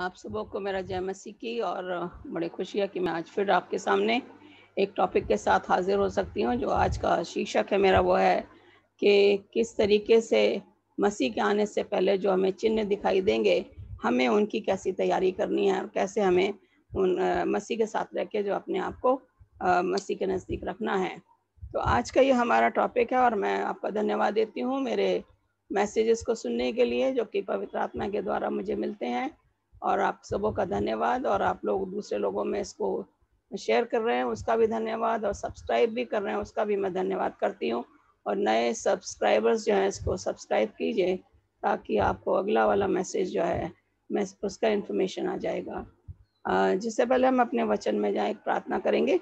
आप सुबह को मेरा जय मसीह की और बड़े खुशी है कि मैं आज फिर आपके सामने एक टॉपिक के साथ हाजिर हो सकती हूँ जो आज का शीर्षक है मेरा वो है कि किस तरीके से मसीह के आने से पहले जो हमें चिन्ह दिखाई देंगे हमें उनकी कैसी तैयारी करनी है और कैसे हमें उन मसीह के साथ रह के जो अपने आप को मसीह के नज़दीक रखना है तो आज का ये हमारा टॉपिक है और मैं आपका धन्यवाद देती हूँ मेरे मैसेजेस को सुनने के लिए जो कि पवित्र आत्मा के द्वारा मुझे मिलते हैं और आप सबों का धन्यवाद और आप लोग दूसरे लोगों में इसको शेयर कर रहे हैं उसका भी धन्यवाद और सब्सक्राइब भी कर रहे हैं उसका भी मैं धन्यवाद करती हूँ और नए सब्सक्राइबर्स जो हैं इसको सब्सक्राइब कीजिए ताकि आपको अगला वाला मैसेज जो है मैं उसका इन्फॉर्मेशन आ जाएगा जिससे पहले हम अपने वचन में जाए प्रार्थना करेंगे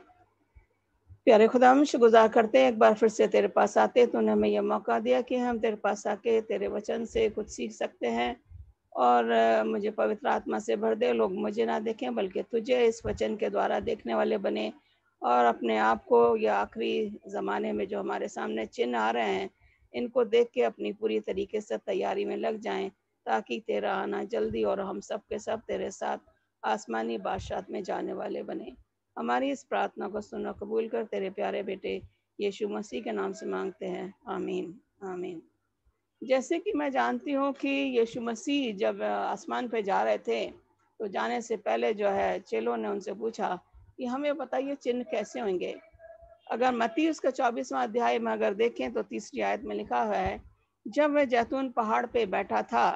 प्यारे खुदा हम शुक्रगुजार करते हैं एक बार फिर से तेरे पास आते उन्हें हमें यह मौका दिया कि हम तेरे पास आके तेरे वचन से कुछ सीख सकते हैं और मुझे पवित्र आत्मा से भर दे लोग मुझे ना देखें बल्कि तुझे इस वचन के द्वारा देखने वाले बने और अपने आप को या आखिरी ज़माने में जो हमारे सामने चिन्ह आ रहे हैं इनको देख के अपनी पूरी तरीके से तैयारी में लग जाएं ताकि तेरा आना जल्दी और हम सब के सब तेरे साथ आसमानी बादशाह में जाने वाले बने हमारी इस प्रार्थना को सुनो कबूल कर तेरे प्यारे बेटे यीशु मसीह के नाम से मांगते हैं आमीन आमीन जैसे कि मैं जानती हूँ कि यीशु मसीह जब आसमान पे जा रहे थे तो जाने से पहले जो है चेलों ने उनसे पूछा कि हमें बताइए चिन्ह कैसे होंगे अगर मती उसका चौबीसवा अध्याय में अगर देखें तो तीसरी आयत में लिखा हुआ है जब वह जैतून पहाड़ पे बैठा था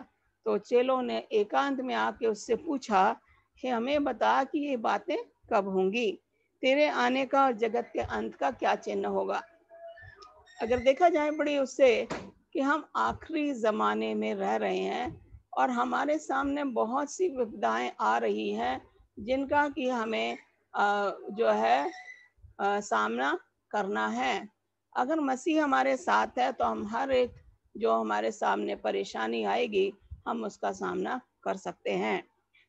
तो चेलों ने एकांत में आके उससे पूछा कि हमें बता कि ये बातें कब होंगी तेरे आने का और जगत के अंत का क्या चिन्ह होगा अगर देखा जाए बड़ी उससे कि हम आखिरी ज़माने में रह रहे हैं और हमारे सामने बहुत सी विपदाएं आ रही हैं जिनका कि हमें जो है सामना करना है अगर मसीह हमारे साथ है तो हम हर एक जो हमारे सामने परेशानी आएगी हम उसका सामना कर सकते हैं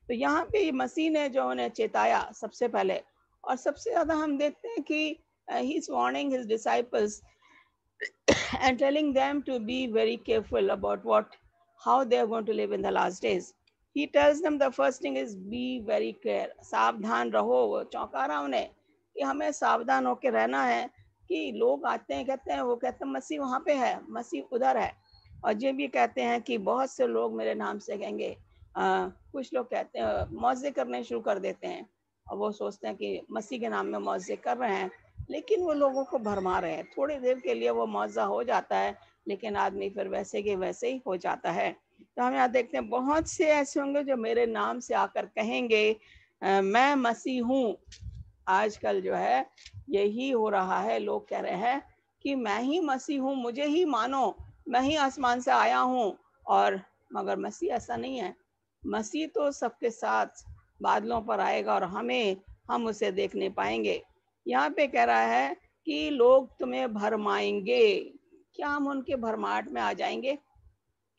तो यहाँ पे मसीह ने जो उन्हें चेताया सबसे पहले और सबसे ज़्यादा हम देखते हैं कि he is warning his disciples and telling them to be very careful about what how they are going to live in the last days he tells them the first thing is be very care सावधान रहो वो चौंका रहा उन्हें कि हमें सावधान होकर रहना है कि लोग आते हैं कहते हैं वो कहते हैं मसीह वहाँ पे है मसीह उधर है और ये भी कहते हैं कि बहुत से लोग मेरे नाम से कहेंगे आ, कुछ लोग कहते हैं मुआवजे करने शुरू कर देते हैं और वो सोचते हैं कि मसीह के नाम में मुआवजे कर रहे हैं लेकिन वो लोगों को भरमा रहे हैं थोड़ी देर के लिए वो मुआवजा हो जाता है लेकिन आदमी फिर वैसे के वैसे ही हो जाता है तो हम यहाँ देखते हैं बहुत से ऐसे होंगे जो मेरे नाम से आकर कहेंगे आ, मैं मसी हूँ आजकल जो है यही हो रहा है लोग कह रहे हैं कि मैं ही मसी हूँ मुझे ही मानो मैं ही आसमान से आया हूँ और मगर मसीह ऐसा नहीं है मसीह तो सबके साथ बादलों पर आएगा और हमें हम उसे देखने पाएंगे यहाँ पे कह रहा है कि लोग तुम्हें भरमाएंगे क्या हम उनके भरमाहट में आ जाएंगे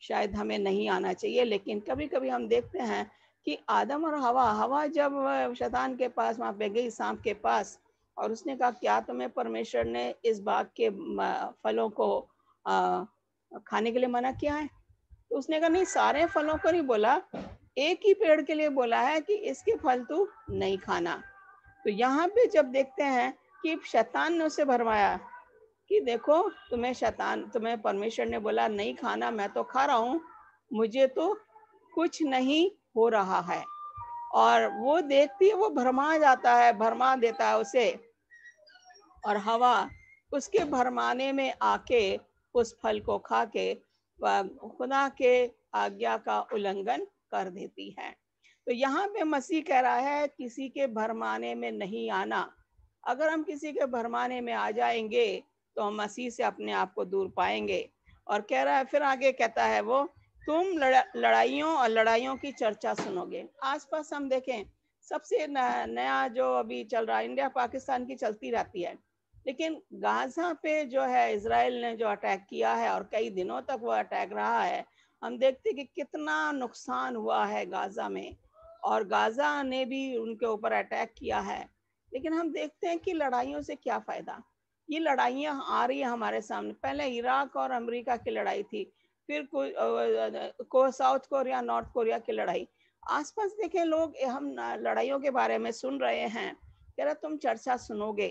शायद हमें नहीं आना चाहिए लेकिन कभी कभी हम देखते हैं कि आदम और हवा हवा जब शैतान के पास वहाँ पे गई सांप के पास और उसने कहा क्या तुम्हें परमेश्वर ने इस बाग के फलों को खाने के लिए मना किया है तो उसने कहा नहीं सारे फलों को नहीं बोला एक ही पेड़ के लिए बोला है कि इसके फल तू नहीं खाना तो यहाँ पे जब देखते हैं कि शैतान ने उसे भरमाया कि देखो तुम्हें शैतान तुम्हें परमेश्वर ने बोला नहीं खाना मैं तो खा रहा हूँ मुझे तो कुछ नहीं हो रहा है और वो देखती है वो भरमा जाता है भरमा देता है उसे और हवा उसके भरमाने में आके उस फल को खा के खुदा के आज्ञा का उल्लंघन कर देती है तो यहाँ पे मसीह कह रहा है किसी के भरमाने में नहीं आना अगर हम किसी के भरमाने में आ जाएंगे तो हम मसीह से अपने आप को दूर पाएंगे और कह रहा है फिर आगे कहता है वो तुम लड़ा, लड़ाइयों और लड़ाइयों की चर्चा सुनोगे आसपास हम देखें सबसे नया जो अभी चल रहा है इंडिया पाकिस्तान की चलती रहती है लेकिन गाजा पे जो है इसराइल ने जो अटैक किया है और कई दिनों तक वो अटैक रहा है हम देखते कि कितना नुकसान हुआ है गाजा में और गाजा ने भी उनके ऊपर अटैक किया है लेकिन हम देखते हैं कि लड़ाइयों से क्या फ़ायदा ये लड़ाइयाँ आ रही है हमारे सामने पहले इराक और अमेरिका की लड़ाई थी फिर को साउथ कोरिया नॉर्थ कोरिया की लड़ाई आसपास देखे लोग हम लड़ाइयों के बारे में सुन रहे हैं कह रहा तुम चर्चा सुनोगे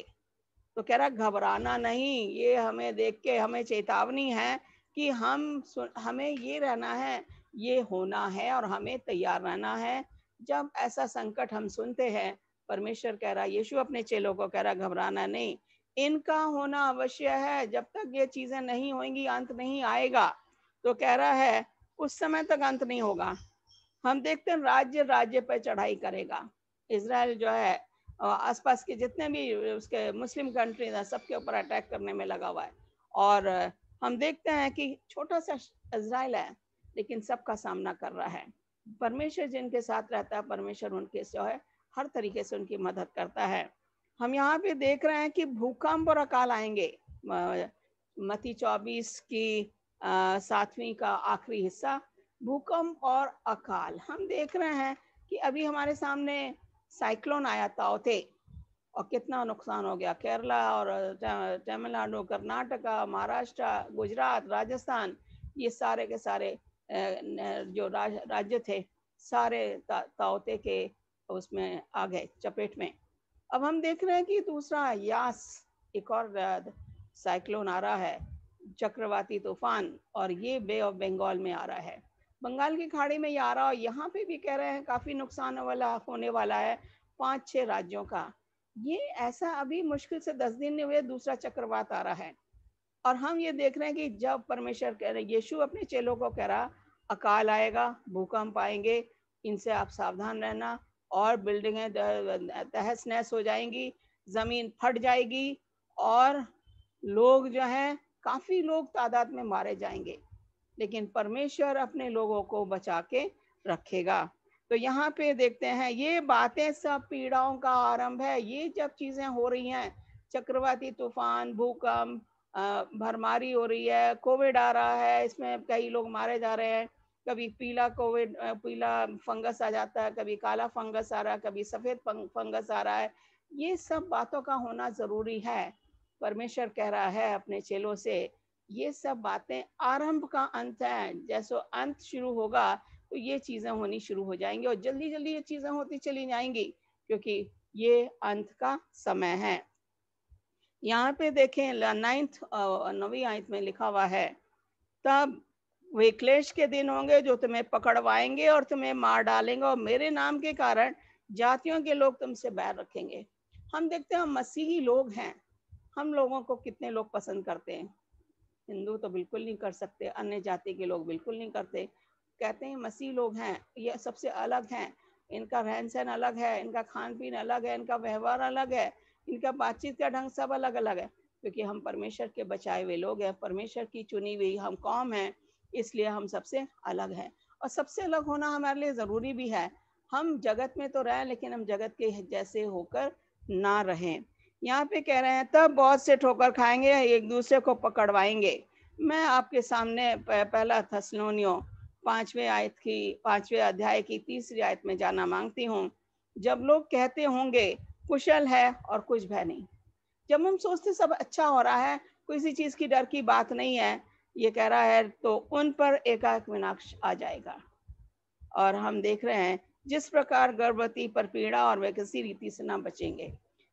तो कह रहा घबराना नहीं ये हमें देख के हमें चेतावनी है कि हम हमें ये रहना है ये होना है और हमें तैयार रहना है जब ऐसा संकट हम सुनते हैं परमेश्वर कह रहा यीशु अपने चेलों को कह रहा घबराना नहीं इनका होना अवश्य है जब तक ये चीजें नहीं होंगी अंत नहीं आएगा तो कह रहा है उस समय तक अंत नहीं होगा हम देखते हैं राज्य राज्य पर चढ़ाई करेगा इसराइल जो है आसपास के जितने भी उसके मुस्लिम कंट्रीज हैं सबके ऊपर अटैक करने में लगा हुआ है और हम देखते हैं कि छोटा सा इसराइल है लेकिन सबका सामना कर रहा है परमेश्वर जिनके साथ रहता है परमेश्वर उनके जो है हर तरीके से उनकी मदद करता है हम यहाँ पे देख रहे हैं कि भूकंप और अकाल आएंगे मती चौबीस की सातवीं का आखिरी हिस्सा भूकंप और अकाल हम देख रहे हैं कि अभी हमारे सामने साइक्लोन आया थे और कितना नुकसान हो गया केरला और तमिलनाडु कर्नाटका महाराष्ट्र गुजरात राजस्थान ये सारे के सारे जो राज, राज्य थे सारे ताओते तावते के उसमें आ गए चपेट में अब हम देख रहे हैं कि दूसरा यास एक और साइक्लोन आ रहा है चक्रवाती तूफान और ये बे ऑफ बंगाल में आ रहा है बंगाल की खाड़ी में ये आ रहा और यहाँ पे भी कह रहे हैं काफ़ी नुकसान वाला होने वाला है पाँच छः राज्यों का ये ऐसा अभी मुश्किल से दस दिन में हुए दूसरा चक्रवात आ रहा है और हम ये देख रहे हैं कि जब परमेश्वर कह रहे यीशु अपने चेलों को कह रहा अकाल आएगा भूकंप आएंगे इनसे आप सावधान रहना और बिल्डिंगें तहस नहस हो जाएंगी ज़मीन फट जाएगी और लोग जो हैं काफ़ी लोग तादाद में मारे जाएंगे लेकिन परमेश्वर अपने लोगों को बचा के रखेगा तो यहाँ पे देखते हैं ये बातें सब पीड़ाओं का आरंभ है ये जब चीज़ें हो रही हैं चक्रवाती तूफान भूकंप भरमारी हो रही है कोविड आ रहा है इसमें कई लोग मारे जा रहे हैं कभी पीला कोविड पीला फंगस आ जाता है कभी काला फंगस आ रहा है कभी सफ़ेद फंगस आ रहा है ये सब बातों का होना ज़रूरी है परमेश्वर कह रहा है अपने चेलों से ये सब बातें आरंभ का अंत है जैसो अंत शुरू होगा तो ये चीज़ें होनी शुरू हो जाएंगी और जल्दी जल्दी ये चीज़ें होती चली जाएंगी क्योंकि ये अंत का समय है यहाँ पे देखें नाइन्थ नवी आयत में लिखा हुआ है तब वे क्लेश के दिन होंगे जो तुम्हें पकड़वाएंगे और तुम्हें मार डालेंगे और मेरे नाम के कारण जातियों के लोग तुमसे बैर रखेंगे हम देखते हैं हम मसीही लोग हैं हम लोगों को कितने लोग पसंद करते हैं हिंदू तो बिल्कुल नहीं कर सकते अन्य जाति के लोग बिल्कुल नहीं करते कहते हैं मसीह लोग हैं ये सबसे अलग हैं इनका रहन सहन अलग है इनका खान पीन अलग है इनका व्यवहार अलग है इनका बातचीत का ढंग सब अलग अलग है क्योंकि हम परमेश्वर के बचाए हुए लोग हैं परमेश्वर की चुनी हुई हम कौम हैं इसलिए हम सबसे अलग हैं और सबसे अलग होना हमारे लिए ज़रूरी भी है हम जगत में तो रहें लेकिन हम जगत के जैसे होकर ना रहें यहाँ पे कह रहे हैं तब बहुत से ठोकर खाएंगे एक दूसरे को पकड़वाएंगे मैं आपके सामने पहला थसलोनियो पांचवें आयत की पांचवें अध्याय की तीसरी आयत में जाना मांगती हूँ जब लोग कहते होंगे कुशल है और कुछ भय नहीं जब हम सोचते सब अच्छा हो रहा है किसी चीज़ की डर की बात नहीं है ये कह रहा है तो उन पर एकाक विनाक्ष आ जाएगा और हम देख रहे हैं जिस प्रकार गर्भवती पर पीड़ा और वे किसी रीति से ना बचेंगे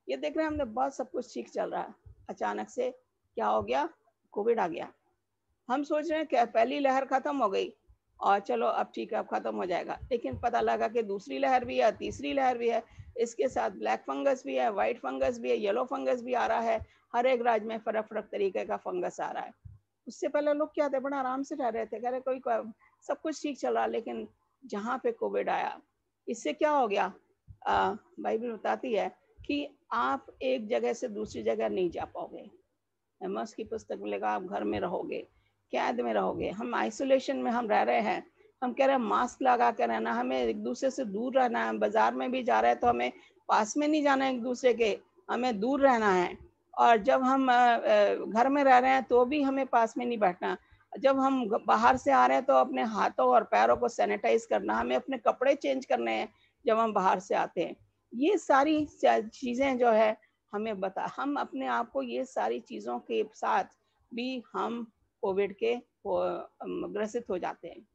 ये देख रहे हैं हमने बहुत सब कुछ ठीक चल रहा है अचानक से क्या हो गया कोविड आ गया हम सोच रहे हैं क्या पहली लहर खत्म हो गई और चलो अब ठीक है अब खत्म हो जाएगा लेकिन पता लगा कि दूसरी लहर भी है तीसरी लहर भी है इसके साथ ब्लैक फंगस भी है वाइट फंगस भी है येलो फंगस भी आ रहा है हर एक राज्य में फर्क फर्क तरीके का फंगस आ रहा है उससे पहले लोग क्या थे बड़ा आराम से रह रहे थे कह रहे कोई सब कुछ ठीक चल रहा लेकिन जहाँ पे कोविड आया इससे क्या हो गया बाइबल बताती है कि आप एक जगह से दूसरी जगह नहीं जा पाओगे एमस की पुस्तक में लिखा आप घर में रहोगे कैद में रहोगे हम आइसोलेशन में हम रह रहे हैं हम कह रहे हैं मास्क लगा के रहना हमें एक दूसरे से दूर रहना है बाजार में भी जा रहे हैं तो हमें पास में नहीं जाना है एक दूसरे के हमें दूर रहना है और जब हम घर में रह रहे हैं तो भी हमें पास में नहीं बैठना जब हम बाहर से आ रहे हैं तो अपने हाथों और पैरों को सैनिटाइज करना हमें अपने कपड़े चेंज करने हैं जब हम बाहर से आते हैं ये सारी चीज़ें जो है हमें बता हम अपने आप को ये सारी चीज़ों के साथ भी हम कोविड के ग्रसित हो जाते हैं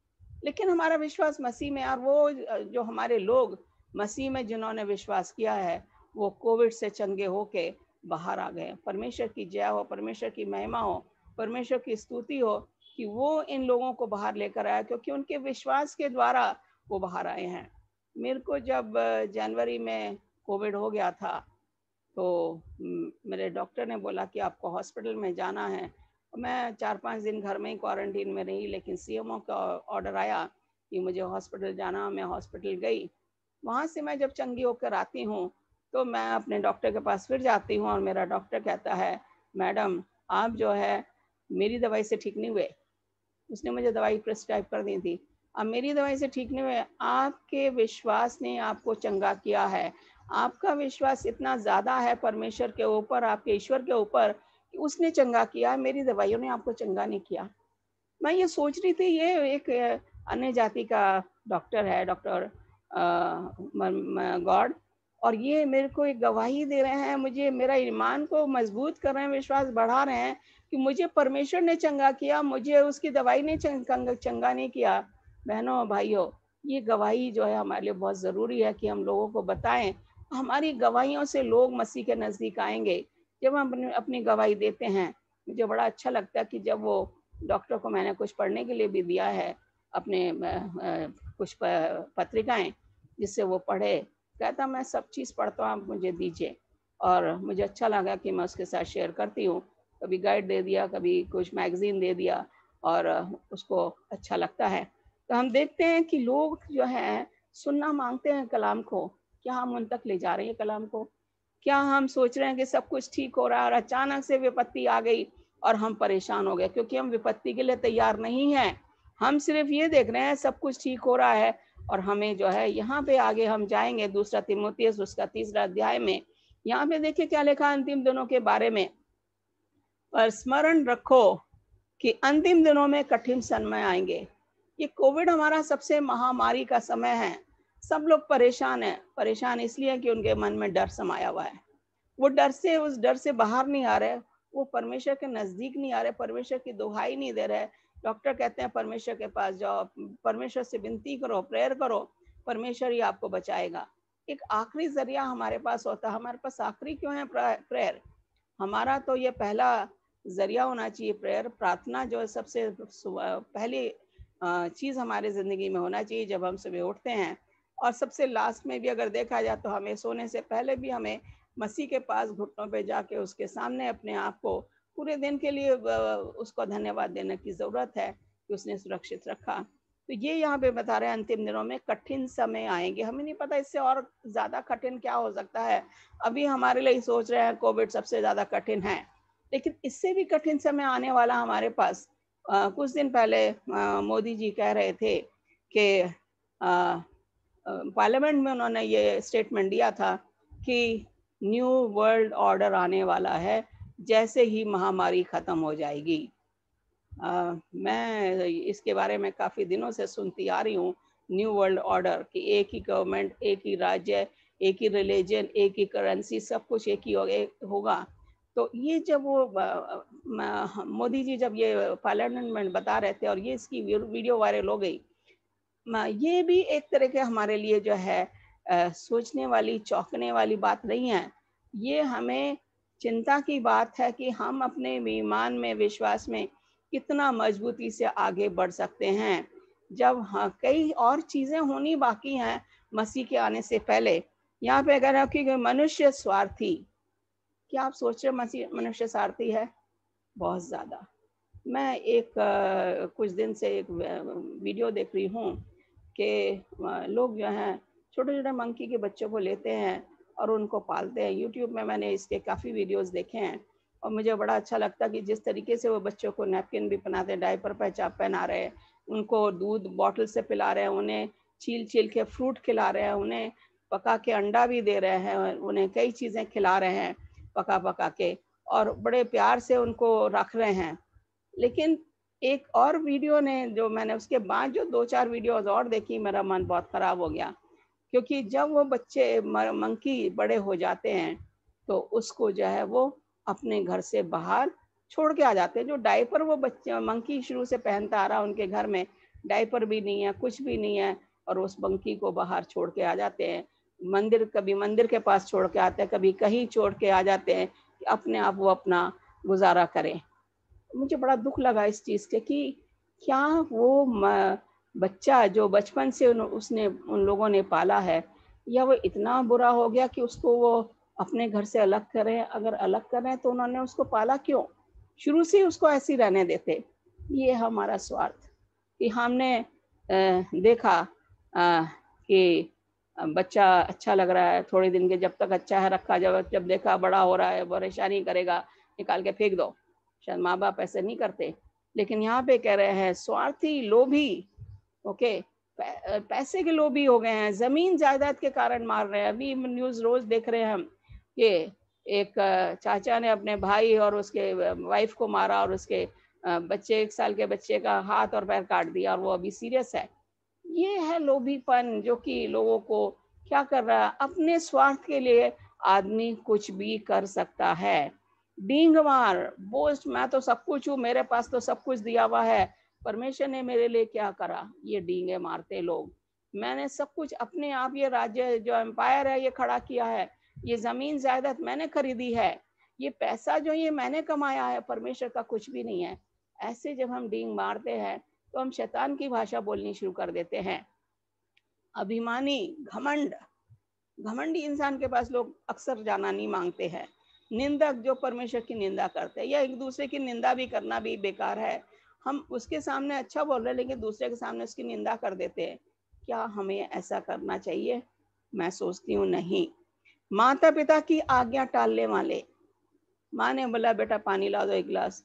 लेकिन हमारा विश्वास मसीह में और वो जो हमारे लोग मसीह में जिन्होंने विश्वास किया है वो कोविड से चंगे होके बाहर आ गए परमेश्वर की जय हो परमेश्वर की महिमा हो परमेश्वर की स्तुति हो कि वो इन लोगों को बाहर लेकर आया क्योंकि उनके विश्वास के द्वारा वो बाहर आए हैं मेरे को जब जनवरी में कोविड हो गया था तो मेरे डॉक्टर ने बोला कि आपको हॉस्पिटल में जाना है मैं चार पाँच दिन घर में ही क्वारंटीन में रही लेकिन सी का ऑर्डर आया कि मुझे हॉस्पिटल जाना मैं हॉस्पिटल गई वहाँ से मैं जब चंगी होकर आती हूँ तो मैं अपने डॉक्टर के पास फिर जाती हूँ और मेरा डॉक्टर कहता है मैडम आप जो है मेरी दवाई से ठीक नहीं हुए उसने मुझे दवाई प्रिस्क्राइब कर दी थी अब मेरी दवाई से ठीक नहीं हुए आपके विश्वास ने आपको चंगा किया है आपका विश्वास इतना ज़्यादा है परमेश्वर के ऊपर आपके ईश्वर के ऊपर कि उसने चंगा किया मेरी दवाइयों ने आपको चंगा नहीं किया मैं ये सोच रही थी ये एक अन्य जाति का डॉक्टर है डॉक्टर गॉड और ये मेरे को एक गवाही दे रहे हैं मुझे मेरा ईमान को मजबूत कर रहे हैं विश्वास बढ़ा रहे हैं कि मुझे परमेश्वर ने चंगा किया मुझे उसकी दवाई ने चंगा नहीं किया बहनों भाइयों ये गवाही जो है हमारे लिए बहुत ज़रूरी है कि हम लोगों को बताएं हमारी गवाहियों से लोग मसीह के नज़दीक आएंगे जब हम अपनी अपनी गवाही देते हैं मुझे बड़ा अच्छा लगता है कि जब वो डॉक्टर को मैंने कुछ पढ़ने के लिए भी दिया है अपने कुछ पत्रिकाएं जिससे वो पढ़े कहता मैं सब चीज़ पढ़ता हूँ आप मुझे दीजिए और मुझे अच्छा लगा कि मैं उसके साथ शेयर करती हूँ कभी गाइड दे दिया कभी कुछ मैगज़ीन दे दिया और उसको अच्छा लगता है तो हम देखते हैं कि लोग जो है सुनना मांगते हैं कलाम को क्या हम उन तक ले जा रहे हैं कलाम को क्या हम सोच रहे हैं कि सब कुछ ठीक हो रहा है और अचानक से विपत्ति आ गई और हम परेशान हो गए क्योंकि हम विपत्ति के लिए तैयार नहीं हैं हम सिर्फ ये देख रहे हैं सब कुछ ठीक हो रहा है और हमें जो है यहाँ पे आगे हम जाएंगे दूसरा तिमोतियस उसका तीसरा अध्याय में यहाँ पे देखिए क्या लिखा अंतिम दिनों के बारे में पर स्मरण रखो कि अंतिम दिनों में कठिन समय आएंगे ये कोविड हमारा सबसे महामारी का समय है सब लोग परेशान हैं परेशान इसलिए कि उनके मन में डर समाया हुआ है वो डर से उस डर से बाहर नहीं आ रहे वो परमेश्वर के नज़दीक नहीं आ रहे परमेश्वर की दुहाई नहीं दे रहे डॉक्टर कहते हैं परमेश्वर के पास जाओ परमेश्वर से विनती करो प्रेयर करो परमेश्वर ही आपको बचाएगा एक आखिरी जरिया हमारे पास होता है हमारे पास आखिरी क्यों है प्रेयर हमारा तो ये पहला जरिया होना चाहिए प्रेयर प्रार्थना जो सबसे पहली चीज़ हमारे ज़िंदगी में होना चाहिए जब हम सुबह उठते हैं और सबसे लास्ट में भी अगर देखा जाए तो हमें सोने से पहले भी हमें मसीह के पास घुटनों पे जाके उसके सामने अपने आप को पूरे दिन के लिए उसको धन्यवाद देने की ज़रूरत है कि उसने सुरक्षित रखा तो ये यहाँ पे बता रहे हैं अंतिम दिनों में कठिन समय आएंगे हमें नहीं पता इससे और ज़्यादा कठिन क्या हो सकता है अभी हमारे लिए सोच रहे हैं कोविड सबसे ज़्यादा कठिन है लेकिन इससे भी कठिन समय आने वाला हमारे पास आ, कुछ दिन पहले आ, मोदी जी कह रहे थे कि पार्लियामेंट में उन्होंने ये स्टेटमेंट दिया था कि न्यू वर्ल्ड ऑर्डर आने वाला है जैसे ही महामारी ख़त्म हो जाएगी आ, मैं इसके बारे में काफ़ी दिनों से सुनती आ रही हूँ न्यू वर्ल्ड ऑर्डर कि एक ही गवर्नमेंट एक ही राज्य एक ही रिलीजन एक ही करेंसी सब कुछ एक ही हो, एक होगा तो ये जब वो मोदी जी जब ये पार्लियामेंट बता रहे थे और ये इसकी वीडियो वायरल हो गई ये भी एक तरह के हमारे लिए जो है आ, सोचने वाली चौंकने वाली बात नहीं है ये हमें चिंता की बात है कि हम अपने ईमान में विश्वास में कितना मजबूती से आगे बढ़ सकते हैं जब हाँ कई और चीज़ें होनी बाकी हैं मसीह के आने से पहले यहाँ पे अगर आप कि मनुष्य स्वार्थी क्या आप सोच रहे मसीह मनुष्य स्वार्थी है बहुत ज़्यादा मैं एक आ, कुछ दिन से एक वीडियो देख रही हूँ कि लोग जो हैं छोटे छोटे मंकी के बच्चों को लेते हैं और उनको पालते हैं यूट्यूब में मैंने इसके काफ़ी वीडियोस देखे हैं और मुझे बड़ा अच्छा लगता कि जिस तरीके से वो बच्चों को नैपकिन भी पहनाते हैं डायपर पहचा पहना रहे हैं उनको दूध बॉटल से पिला रहे हैं उन्हें छील छील के फ्रूट खिला रहे हैं उन्हें पका के अंडा भी दे रहे हैं उन्हें कई चीज़ें खिला रहे हैं पका पका के और बड़े प्यार से उनको रख रहे हैं लेकिन एक और वीडियो ने जो मैंने उसके बाद जो दो चार वीडियोस और देखी मेरा मन बहुत ख़राब हो गया क्योंकि जब वो बच्चे मंकी बड़े हो जाते हैं तो उसको जो है वो अपने घर से बाहर छोड़ के आ जाते हैं जो डाइपर वो बच्चे मंकी शुरू से पहनता आ रहा उनके घर में डाइपर भी नहीं है कुछ भी नहीं है और उस मंकी को बाहर छोड़ के आ जाते हैं मंदिर कभी मंदिर के पास छोड़ के आते हैं कभी कहीं छोड़ के आ जाते हैं कि अपने आप वो अपना गुजारा करें मुझे बड़ा दुख लगा इस चीज़ के कि क्या वो बच्चा जो बचपन से उन, उसने उन लोगों ने पाला है या वो इतना बुरा हो गया कि उसको वो अपने घर से अलग करें अगर अलग करें तो उन्होंने उसको पाला क्यों शुरू से उसको ऐसे रहने देते ये हमारा स्वार्थ कि हमने देखा कि बच्चा अच्छा लग रहा है थोड़े दिन के जब तक अच्छा है रखा जब जब देखा बड़ा हो रहा है परेशानी करेगा निकाल के फेंक दो शायद माँ बाप ऐसे नहीं करते लेकिन यहाँ पे कह रहे हैं स्वार्थी लोभी ओके पैसे के लोभी हो गए हैं जमीन जायदाद के कारण मार रहे हैं अभी न्यूज रोज देख रहे हैं हम कि एक चाचा ने अपने भाई और उसके वाइफ को मारा और उसके बच्चे एक साल के बच्चे का हाथ और पैर काट दिया और वो अभी सीरियस है ये है लोभीपन जो कि लोगों को क्या कर रहा है अपने स्वार्थ के लिए आदमी कुछ भी कर सकता है डींग मार बोस्ट मैं तो सब कुछ हूँ मेरे पास तो सब कुछ दिया हुआ है परमेश्वर ने मेरे लिए क्या करा ये डींगे मारते लोग मैंने सब कुछ अपने आप ये राज्य जो एम्पायर है ये खड़ा किया है ये जमीन जायदाद मैंने खरीदी है ये पैसा जो ये मैंने कमाया है परमेश्वर का कुछ भी नहीं है ऐसे जब हम डींग मारते हैं तो हम शैतान की भाषा बोलनी शुरू कर देते हैं अभिमानी घमंड घमंडी इंसान के पास लोग अक्सर जाना नहीं मांगते हैं निंदक जो परमेश्वर की निंदा करते हैं या एक दूसरे की निंदा भी करना भी बेकार है हम उसके सामने अच्छा बोल रहे हैं लेकिन दूसरे के सामने उसकी निंदा कर देते हैं क्या हमें ऐसा करना चाहिए मैं सोचती हूँ नहीं माता पिता की आज्ञा टालने वाले माँ ने बोला बेटा पानी ला दो एक गिलास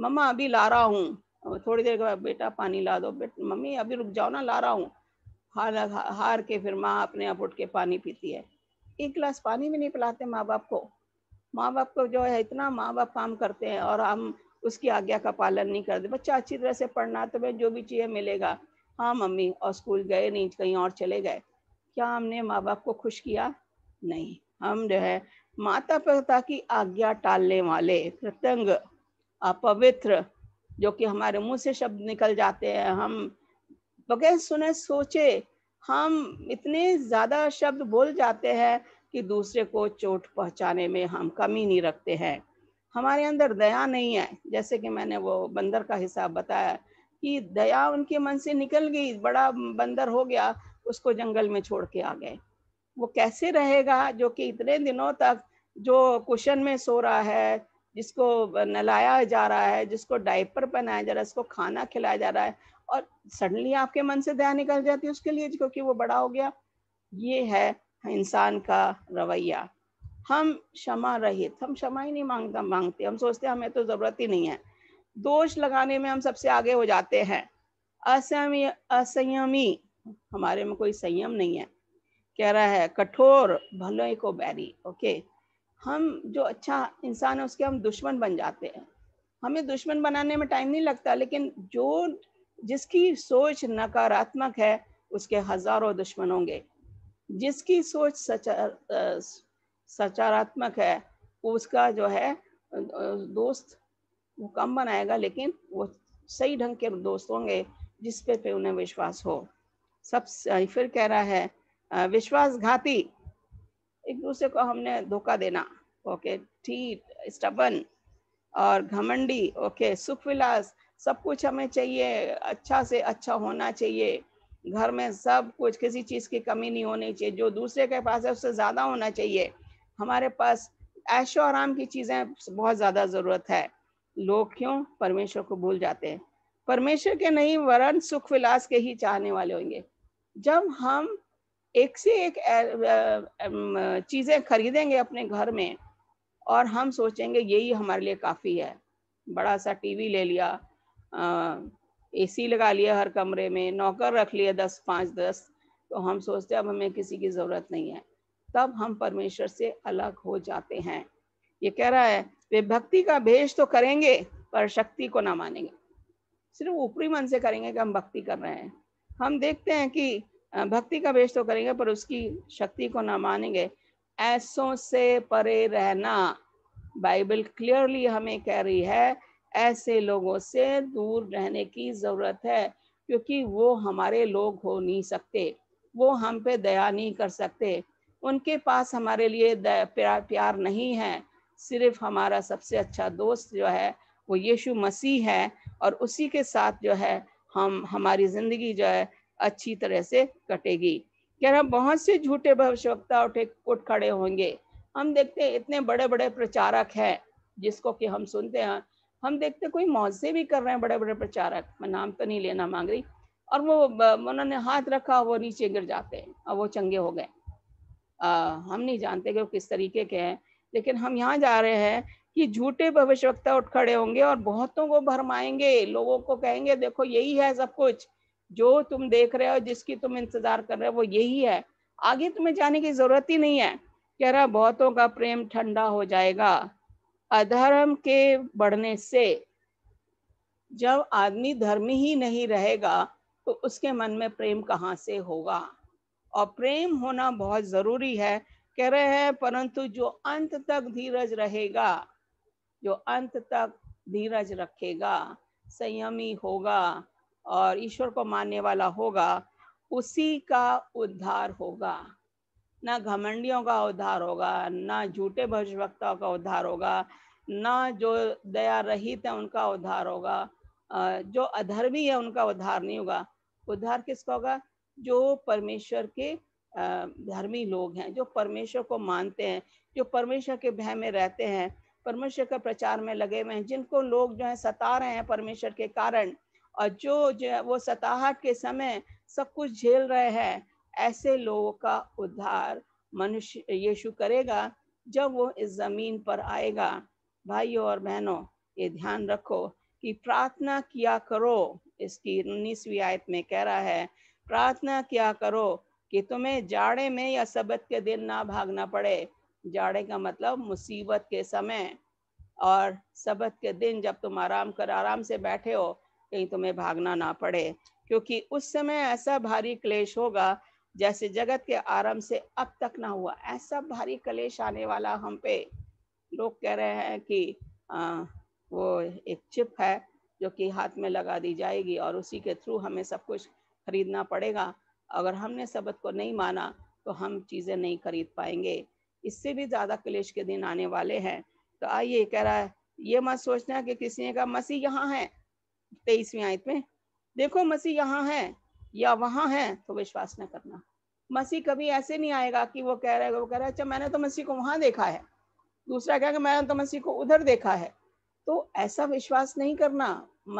मम्मा अभी ला रहा हूँ थोड़ी देर के बाद बेटा पानी ला दो मम्मी अभी रुक जाओ ना ला रहा हूँ हार हार के फिर माँ अपने आप उठ के पानी पीती है एक गिलास पानी भी नहीं पिलाते माँ बाप को माँ बाप को जो है इतना माँ बाप काम करते हैं और हम उसकी आज्ञा का पालन नहीं करते बच्चा अच्छी तरह से पढ़ना तुम्हें जो भी चाहिए मिलेगा हाँ मम्मी और स्कूल गए नहीं कहीं और चले गए क्या हमने माँ बाप को खुश किया नहीं हम जो है माता पिता की आज्ञा टालने वाले कृतंग अपवित्र जो कि हमारे मुंह से शब्द निकल जाते हैं हम बगैर सुने सोचे हम इतने ज़्यादा शब्द बोल जाते हैं कि दूसरे को चोट पहुंचाने में हम कमी नहीं रखते हैं हमारे अंदर दया नहीं है जैसे कि मैंने वो बंदर का हिसाब बताया कि दया उनके मन से निकल गई बड़ा बंदर हो गया उसको जंगल में छोड़ के आ गए वो कैसे रहेगा जो कि इतने दिनों तक जो कुशन में सो रहा है जिसको नलाया जा रहा है जिसको डाइपर पहनाया जा रहा है उसको खाना खिलाया जा रहा है और सडनली आपके मन से दया निकल जाती है उसके लिए क्योंकि वो बड़ा हो गया ये है इंसान का रवैया हम क्षमा रहित हम क्षमा ही नहीं मांगता मांगते हम सोचते हमें तो जरूरत ही नहीं है दोष लगाने में हम सबसे आगे हो जाते हैं असमी असंयमी हमारे में कोई संयम नहीं है कह रहा है कठोर भले को बैरी ओके हम जो अच्छा इंसान है उसके हम दुश्मन बन जाते हैं हमें दुश्मन बनाने में टाइम नहीं लगता लेकिन जो जिसकी सोच नकारात्मक है उसके हजारों दुश्मन होंगे जिसकी सोच सच सचारात्मक है उसका जो है दोस्त वो कम बनाएगा लेकिन वो सही ढंग के दोस्त होंगे जिस पे पे उन्हें विश्वास हो सब फिर कह रहा है विश्वासघाती एक दूसरे को हमने धोखा देना ओके ठीक स्टबन और घमंडी ओके सुख विलास सब कुछ हमें चाहिए अच्छा से अच्छा होना चाहिए घर में सब कुछ किसी चीज़ की कमी नहीं होनी चाहिए जो दूसरे के पास है उससे ज़्यादा होना चाहिए हमारे पास ऐशो आराम की चीज़ें बहुत ज़्यादा ज़रूरत है लोग क्यों परमेश्वर को भूल जाते हैं परमेश्वर के नहीं वरण सुख विलास के ही चाहने वाले होंगे जब हम एक से एक चीज़ें खरीदेंगे अपने घर में और हम सोचेंगे यही हमारे लिए काफ़ी है बड़ा सा टीवी ले लिया एसी लगा लिया हर कमरे में नौकर रख लिया दस पाँच दस तो हम सोचते अब हमें किसी की ज़रूरत नहीं है तब हम परमेश्वर से अलग हो जाते हैं ये कह रहा है वे भक्ति का भेष तो करेंगे पर शक्ति को ना मानेंगे सिर्फ ऊपरी मन से करेंगे कि हम भक्ति कर रहे हैं हम देखते हैं कि भक्ति का भेष तो करेंगे पर उसकी शक्ति को ना मानेंगे ऐसों से परे रहना बाइबल क्लियरली हमें कह रही है ऐसे लोगों से दूर रहने की ज़रूरत है क्योंकि वो हमारे लोग हो नहीं सकते वो हम पे दया नहीं कर सकते उनके पास हमारे लिए प्यार प्यार नहीं है सिर्फ हमारा सबसे अच्छा दोस्त जो है वो यीशु मसीह है और उसी के साथ जो है हम हमारी ज़िंदगी जो है अच्छी तरह से कटेगी कह बहुत से झूठे भविष्यवक्ता उठे उठ खड़े होंगे हम देखते हैं इतने बड़े बड़े प्रचारक हैं जिसको कि हम सुनते हैं हम देखते कोई मुआवजे भी कर रहे हैं बड़े बड़े प्रचारक मैं नाम तो नहीं लेना मांग रही और वो उन्होंने हाथ रखा वो नीचे गिर जाते हैं और वो चंगे हो गए हम नहीं जानते कि वो किस तरीके के हैं लेकिन हम यहाँ जा रहे हैं कि झूठे भविष्यवक्ता उठ खड़े होंगे और बहुतों को भरमाएंगे लोगों को कहेंगे देखो यही है सब कुछ जो तुम देख रहे हो जिसकी तुम इंतजार कर रहे हो वो यही है आगे तुम्हें जाने की जरूरत ही नहीं है कह रहा बहुतों का प्रेम ठंडा हो जाएगा अधर्म के बढ़ने से जब आदमी धर्म ही नहीं रहेगा तो उसके मन में प्रेम कहाँ से होगा और प्रेम होना बहुत जरूरी है कह रहे हैं परंतु जो अंत तक धीरज रहेगा जो अंत तक धीरज रखेगा संयमी होगा और ईश्वर को मानने वाला होगा उसी का उद्धार होगा ना घमंडियों का उद्धार होगा ना झूठे भविष्यवक्ताओं का उद्धार होगा ना जो दया रहित है उनका उद्धार होगा जो अधर्मी है उनका उद्धार नहीं होगा उद्धार किसका होगा जो परमेश्वर के धर्मी लोग हैं जो परमेश्वर को मानते हैं जो परमेश्वर के भय में रहते हैं परमेश्वर के प्रचार में लगे हुए हैं जिनको लोग जो है सता रहे हैं परमेश्वर के कारण और जो जो है वो सताहट के समय सब कुछ झेल रहे हैं ऐसे लोगों का उद्धार मनुष्य यीशु करेगा जब वो इस जमीन पर आएगा भाइयों और बहनों ये ध्यान रखो कि प्रार्थना किया करो इसकी उन्नीसवीं आयत में कह रहा है प्रार्थना क्या करो कि तुम्हें जाड़े में या सबत के दिन ना भागना पड़े जाड़े का मतलब मुसीबत के समय और सबत के दिन जब तुम आराम कर आराम से बैठे हो कहीं तुम्हें भागना ना पड़े क्योंकि उस समय ऐसा भारी क्लेश होगा जैसे जगत के आरंभ से अब तक ना हुआ ऐसा भारी क्लेश आने वाला हम पे लोग कह रहे हैं कि आ, वो एक चिप है जो कि हाथ में लगा दी जाएगी और उसी के थ्रू हमें सब कुछ खरीदना पड़ेगा अगर हमने शब्द को नहीं माना तो हम चीज़ें नहीं खरीद पाएंगे इससे भी ज़्यादा क्लेश के दिन आने वाले हैं तो आइए कह रहा है ये मत सोचना कि किसी ने कहा मसीह यहाँ है तेईसवीं आयत में देखो मसीह यहाँ है या वहाँ है तो विश्वास न करना मसीह कभी ऐसे नहीं आएगा कि वो कह रहा है वो कह रहा है अच्छा मैंने तो मसीह को वहाँ देखा है दूसरा कह मैंने तो मसीह को उधर देखा है तो ऐसा विश्वास नहीं करना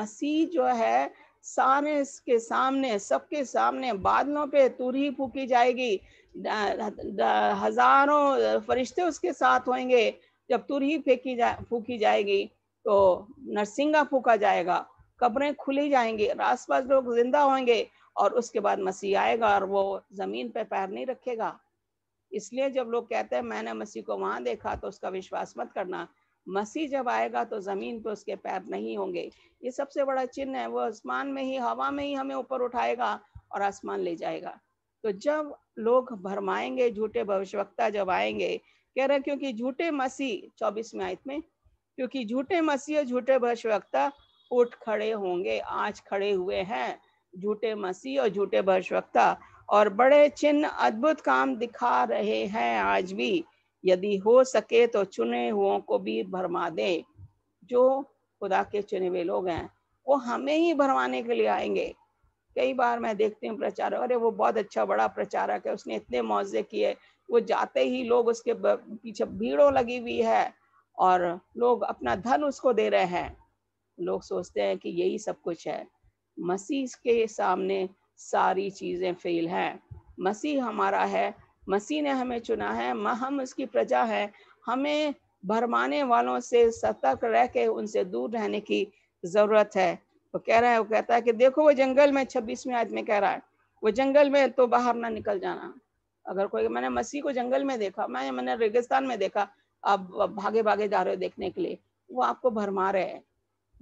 मसीह जो है सारे के सामने सबके सामने बादलों पे तुरही फूकी जाएगी हजारों फरिश्ते उसके साथ होंगे जब तुरही फेंकी जा फूकी जाएगी तो नरसिंगा फूका जाएगा कब्रें खुली जाएंगी आस पास लोग जिंदा होंगे और उसके बाद मसीह आएगा और वो जमीन पे पैर नहीं रखेगा इसलिए जब लोग कहते हैं मैंने मसीह को वहां देखा तो उसका विश्वास मत करना मसीह जब आएगा तो जमीन पे उसके पैर नहीं होंगे ये सबसे बड़ा चिन्ह है वो आसमान में ही हवा में ही हमें ऊपर उठाएगा और आसमान ले जाएगा तो जब लोग भरमाएंगे झूठे भविष्यवक्ता जब आएंगे कह रहे क्योंकि झूठे मसीह चौबीसवीं आयत में क्योंकि झूठे मसीह झूठे भविष्यवक्ता उठ खड़े होंगे आज खड़े हुए हैं झूठे मसीह और झूठे भविष्यवक्ता और बड़े चिन्ह अद्भुत काम दिखा रहे हैं आज भी यदि हो सके तो चुने हुओं को भी भरमा दे जो खुदा के चुने हुए लोग हैं वो हमें ही भरवाने के लिए आएंगे कई बार मैं देखती हूँ प्रचारक अरे वो बहुत अच्छा बड़ा प्रचारक है उसने इतने मुआवजे किए वो जाते ही लोग उसके पीछे भीड़ों लगी हुई है और लोग अपना धन उसको दे रहे हैं लोग सोचते हैं कि यही सब कुछ है मसीह के सामने सारी चीज़ें फेल हैं मसीह हमारा है मसीह ने हमें चुना है हम उसकी प्रजा है हमें भरमाने वालों से सतर्क रह के उनसे दूर रहने की ज़रूरत है वो कह रहा है वो कहता है कि देखो वो जंगल में छब्बीसवें में कह रहा है वो जंगल में तो बाहर ना निकल जाना अगर कोई मैंने मसीह को जंगल में देखा मैं मैंने रेगिस्तान में देखा आप भागे भागे जा रहे हो देखने के लिए वो आपको भरमा रहे हैं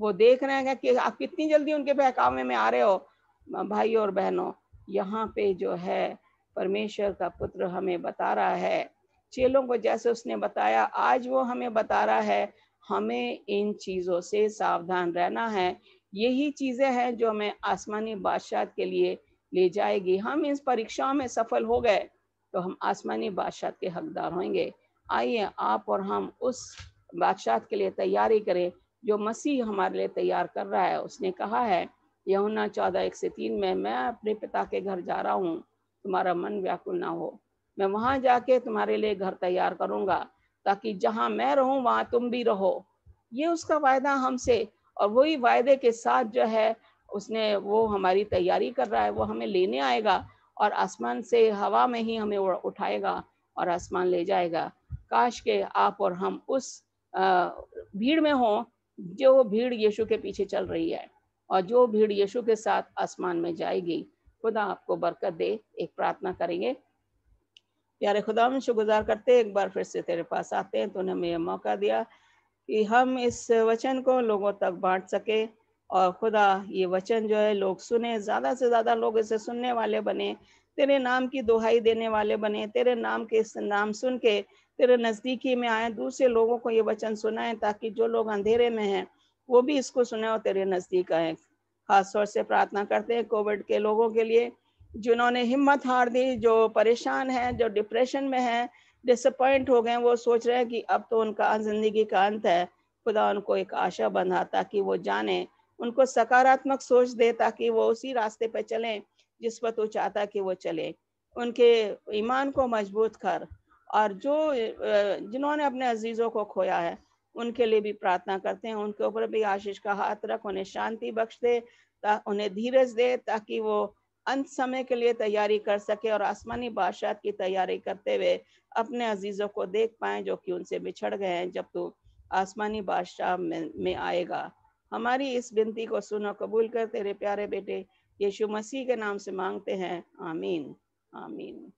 वो देख रहे हैं कि आप कितनी जल्दी उनके बहकावे में आ रहे हो भाई और बहनों यहाँ पे जो है परमेश्वर का पुत्र हमें बता रहा है चेलों को जैसे उसने बताया आज वो हमें बता रहा है हमें इन चीज़ों से सावधान रहना है यही चीज़ें हैं जो हमें आसमानी बादशाह के लिए ले जाएगी हम इस परीक्षाओं में सफल हो गए तो हम आसमानी बादशाह के हकदार होंगे आइए आप और हम उस बादशाह के लिए तैयारी करें जो मसीह हमारे लिए तैयार कर रहा है उसने कहा है यमुना चौदह एक से तीन में मैं अपने पिता के घर जा रहा हूँ तुम्हारा मन व्याकुल ना हो मैं वहाँ जाके तुम्हारे लिए घर तैयार करूंगा ताकि जहाँ मैं रहूँ वहाँ तुम भी रहो ये उसका वायदा हमसे और वही वायदे के साथ जो है उसने वो हमारी तैयारी कर रहा है वो हमें लेने आएगा और आसमान से हवा में ही हमें उठाएगा और आसमान ले जाएगा काश के आप और हम उस भीड़ में हों जो भीड़ यीशु के पीछे चल रही है और जो भीड़ यीशु के साथ आसमान में जाएगी खुदा आपको बरकत दे एक प्रार्थना करेंगे प्यारे खुदा में शुक्रगुजार करते एक बार फिर से तेरे पास आते हैं तूने हमें यह मौका दिया कि हम इस वचन को लोगों तक बांट सके और खुदा ये वचन जो है लोग सुने ज़्यादा से ज़्यादा लोग इसे सुनने वाले बने तेरे नाम की दुहाई देने वाले बने तेरे नाम के नाम सुन के तेरे नज़दीकी में आए दूसरे लोगों को ये वचन सुनाएं ताकि जो लोग अंधेरे में हैं वो भी इसको सुने और तेरे नज़दीक आए खासतौर से प्रार्थना करते हैं कोविड के लोगों के लिए जिन्होंने हिम्मत हार दी जो परेशान हैं जो डिप्रेशन में हैं डिसअपॉइंट हो गए वो सोच रहे हैं कि अब तो उनका ज़िंदगी का अंत है खुदा उनको एक आशा बंधा ताकि वो जाने उनको सकारात्मक सोच दे ताकि वो उसी रास्ते पर चलें जिस पर तो चाहता कि वो चले उनके ईमान को मजबूत कर और जो जिन्होंने अपने अजीज़ों को खोया है उनके लिए भी प्रार्थना करते हैं उनके ऊपर भी आशीष का हाथ रख उन्हें शांति बख्श दे उन्हें धीरज दे ताकि वो अंत समय के लिए तैयारी कर सके और आसमानी बादशाह की तैयारी करते हुए अपने अजीजों को देख पाए जो कि उनसे बिछड़ गए हैं जब तू आसमानी बादशाह में, में आएगा हमारी इस बिनती को सुनो कबूल कर तेरे प्यारे बेटे यीशु मसीह के नाम से मांगते हैं आमीन आमीन